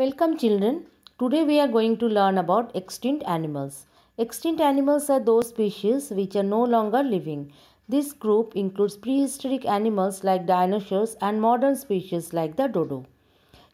Welcome children. Today we are going to learn about extinct animals. Extinct animals are those species which are no longer living. This group includes prehistoric animals like dinosaurs and modern species like the dodo.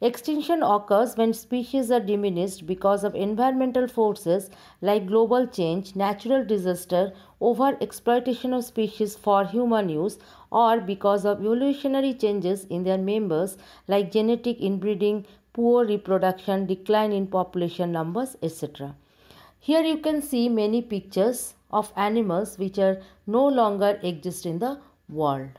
Extinction occurs when species are diminished because of environmental forces like global change, natural disaster, over-exploitation of species for human use or because of evolutionary changes in their members like genetic inbreeding, poor reproduction, decline in population numbers, etc. Here you can see many pictures of animals which are no longer exist in the world.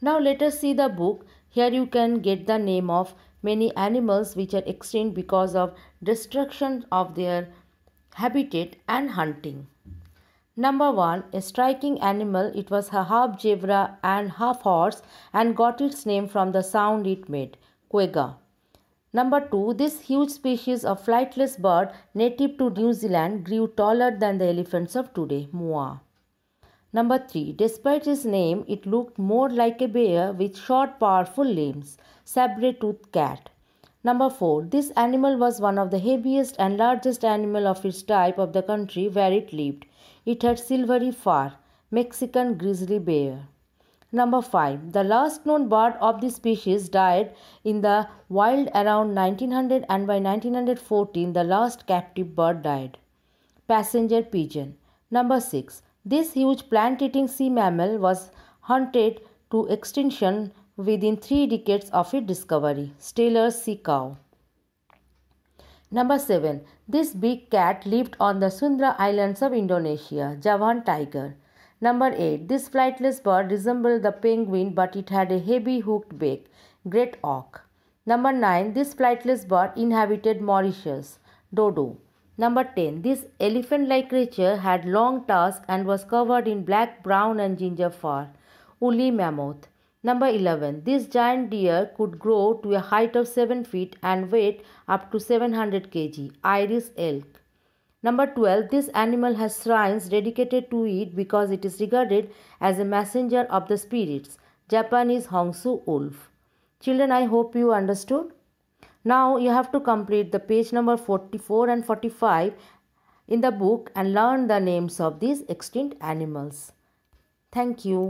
Now let us see the book. Here you can get the name of many animals which are extinct because of destruction of their habitat and hunting. Number 1. A striking animal, it was a half zebra and half horse and got its name from the sound it made, quagga. Number 2. This huge species of flightless bird native to New Zealand grew taller than the elephants of today, moa. Number 3. Despite its name, it looked more like a bear with short powerful limbs, sabre-toothed cat. Number 4. This animal was one of the heaviest and largest animal of its type of the country where it lived. It had silvery fur, Mexican grizzly bear. Number 5. The last known bird of this species died in the wild around 1900 and by 1914 the last captive bird died. Passenger pigeon. Number 6. This huge plant-eating sea mammal was hunted to extinction within three decades of its discovery. Stellar sea cow. Number 7. This big cat lived on the Sundra Islands of Indonesia, Javan tiger. Number 8. This flightless bird resembled the penguin but it had a heavy hooked beak, great auk. Number 9. This flightless bird inhabited Mauritius, dodo. Number 10. This elephant like creature had long tusks and was covered in black, brown, and ginger fur. Woolly mammoth. Number 11. This giant deer could grow to a height of 7 feet and weight up to 700 kg. Iris elk. Number 12. This animal has shrines dedicated to it because it is regarded as a messenger of the spirits. Japanese Hongsu wolf. Children, I hope you understood. Now you have to complete the page number 44 and 45 in the book and learn the names of these extinct animals. Thank you.